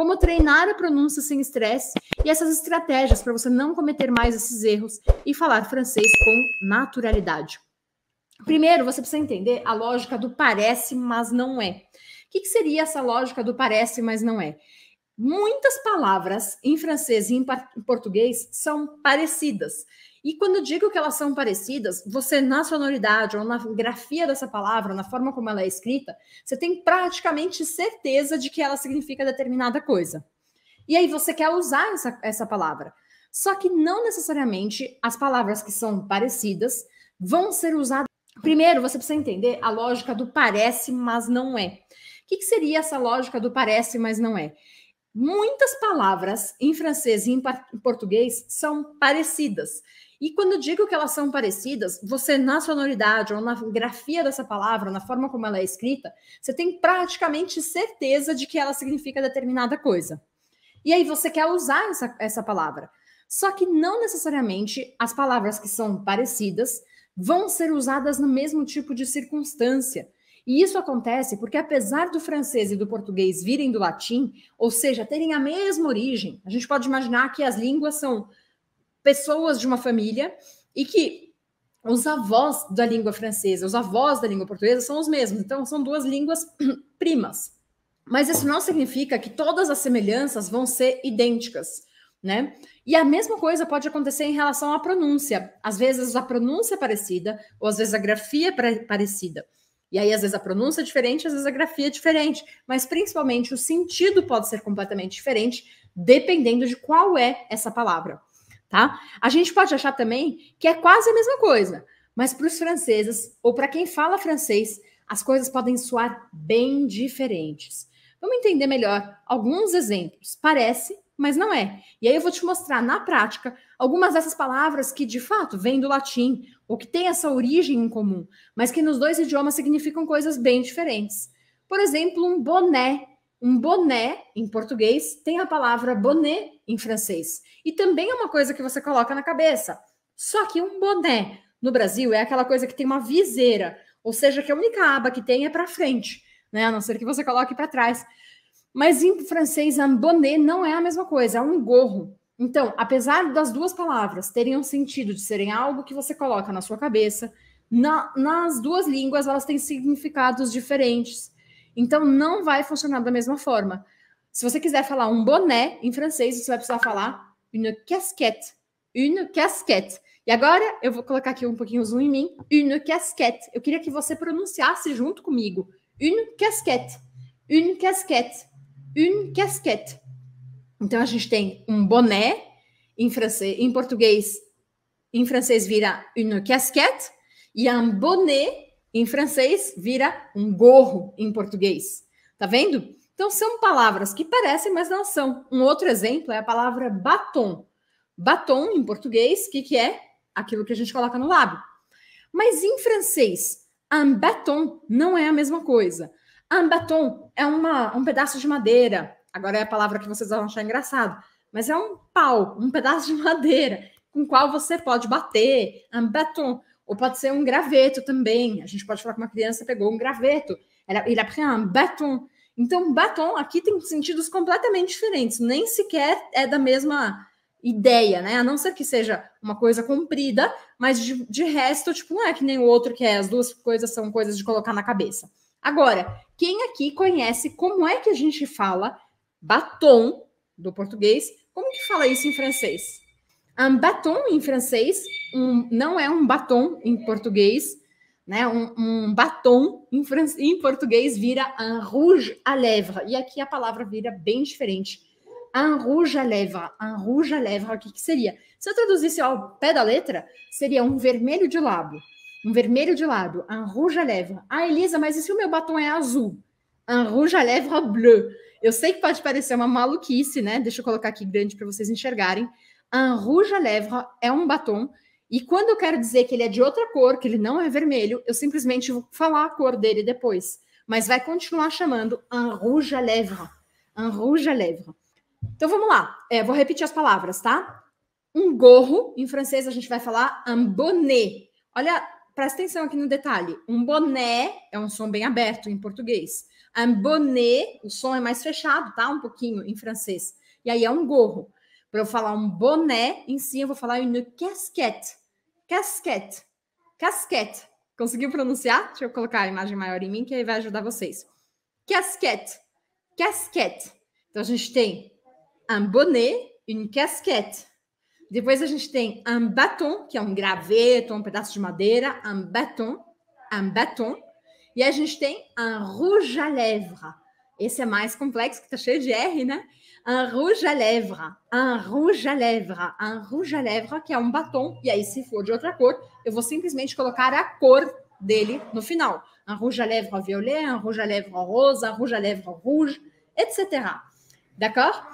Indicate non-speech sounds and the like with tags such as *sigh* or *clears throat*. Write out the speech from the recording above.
como treinar a pronúncia sem estresse e essas estratégias para você não cometer mais esses erros e falar francês com naturalidade. Primeiro, você precisa entender a lógica do parece, mas não é. O que, que seria essa lógica do parece, mas não é? Muitas palavras em francês e em português são parecidas. E quando eu digo que elas são parecidas, você na sonoridade ou na grafia dessa palavra, na forma como ela é escrita, você tem praticamente certeza de que ela significa determinada coisa. E aí você quer usar essa, essa palavra. Só que não necessariamente as palavras que são parecidas vão ser usadas. Primeiro, você precisa entender a lógica do parece, mas não é. O que, que seria essa lógica do parece, mas não é? Muitas palavras em francês e em português são parecidas. E quando eu digo que elas são parecidas, você na sonoridade ou na grafia dessa palavra, na forma como ela é escrita, você tem praticamente certeza de que ela significa determinada coisa. E aí você quer usar essa, essa palavra. Só que não necessariamente as palavras que são parecidas vão ser usadas no mesmo tipo de circunstância. E isso acontece porque, apesar do francês e do português virem do latim, ou seja, terem a mesma origem, a gente pode imaginar que as línguas são pessoas de uma família e que os avós da língua francesa, os avós da língua portuguesa são os mesmos, então são duas línguas *clears throat* primas. Mas isso não significa que todas as semelhanças vão ser idênticas, né? E a mesma coisa pode acontecer em relação à pronúncia. Às vezes a pronúncia é parecida, ou às vezes a grafia é parecida. E aí, às vezes, a pronúncia é diferente, às vezes a grafia é diferente, mas principalmente o sentido pode ser completamente diferente, dependendo de qual é essa palavra tá? A gente pode achar também que é quase a mesma coisa, mas para os franceses ou para quem fala francês, as coisas podem soar bem diferentes. Vamos entender melhor alguns exemplos. Parece, mas não é. E aí eu vou te mostrar na prática algumas dessas palavras que de fato vêm do latim ou que têm essa origem em comum, mas que nos dois idiomas significam coisas bem diferentes. Por exemplo, um boné um boné em português tem a palavra bonnet em francês. E também é uma coisa que você coloca na cabeça. Só que um boné no Brasil é aquela coisa que tem uma viseira, ou seja, que a única aba que tem é para frente, né? A não ser que você coloque para trás. Mas em francês, um bonnet não é a mesma coisa, é um gorro. Então, apesar das duas palavras terem um sentido de serem algo que você coloca na sua cabeça, na, nas duas línguas elas têm significados diferentes. Então não vai funcionar da mesma forma. Se você quiser falar um boné em francês, você vai precisar falar une casquette. Une casquette. E agora eu vou colocar aqui um pouquinho o zoom em mim. Une casquette. Eu queria que você pronunciasse junto comigo. Une casquette. Une casquette. Une casquette. Então a gente tem um boné em francês, em português, em francês vira une casquette e é um bonnet em francês, vira um gorro em português. Tá vendo? Então, são palavras que parecem, mas não são. Um outro exemplo é a palavra batom. Batom, em português, o que, que é? Aquilo que a gente coloca no lábio. Mas em francês, un batom não é a mesma coisa. Un batom é uma, um pedaço de madeira. Agora é a palavra que vocês vão achar engraçado. Mas é um pau, um pedaço de *laughs* madeira com qual você pode bater. Un batom ou pode ser um graveto também. A gente pode falar que uma criança pegou um graveto, ela, ele aprendeu um batom. Então, batom aqui tem sentidos completamente diferentes, nem sequer é da mesma ideia, né? A não ser que seja uma coisa comprida, mas de, de resto, tipo, não é que nem o outro que é, as duas coisas são coisas de colocar na cabeça. Agora, quem aqui conhece como é que a gente fala batom do português? Como que fala isso em francês? Um batom em francês um, não é um batom em português, né? Um, um batom em, francês em português vira un rouge à lèvres. E aqui a palavra vira bem diferente. Un rouge à lèvres. Un rouge à lèvres, o que, que seria? Se eu traduzisse ao pé da letra, seria um vermelho de lábio. Um vermelho de lábio. Un rouge à lèvres. Ah, Elisa, mas e se o meu batom é azul? Un rouge à lèvres bleu. Eu sei que pode parecer uma maluquice, né? Deixa eu colocar aqui grande para vocês enxergarem. Un rouge à lèvres é um batom. E quando eu quero dizer que ele é de outra cor, que ele não é vermelho, eu simplesmente vou falar a cor dele depois. Mas vai continuar chamando un rouge à lèvres. Un rouge à lèvres. Então vamos lá. É, vou repetir as palavras, tá? Um gorro, em francês a gente vai falar un bonnet. Olha, presta atenção aqui no detalhe. Um boné é um som bem aberto em português. Un bonnet, o som é mais fechado, tá? Um pouquinho em francês. E aí é um gorro. Para eu falar um boné em si, eu vou falar une casquette. Casquette. Casquette. Conseguiu pronunciar? Deixa eu colocar a imagem maior em mim, que aí vai ajudar vocês. Casquette. Casquette. Então a gente tem um boné, une casquette. Depois a gente tem um batom, que é um graveto, um pedaço de madeira, um batom, um batom. E a gente tem um rouge à lèvres. Esse é mais complexo, que tá cheio de R, né? um rouge à lèvres, um rouge à lèvres, um rouge à lèvres, que é um batom, e aí se for de outra cor, eu vou simplesmente colocar a cor dele no final. Um rouge à lèvres violet, um rouge à lèvres rosa, um rouge à lèvres rouge, etc. D'accord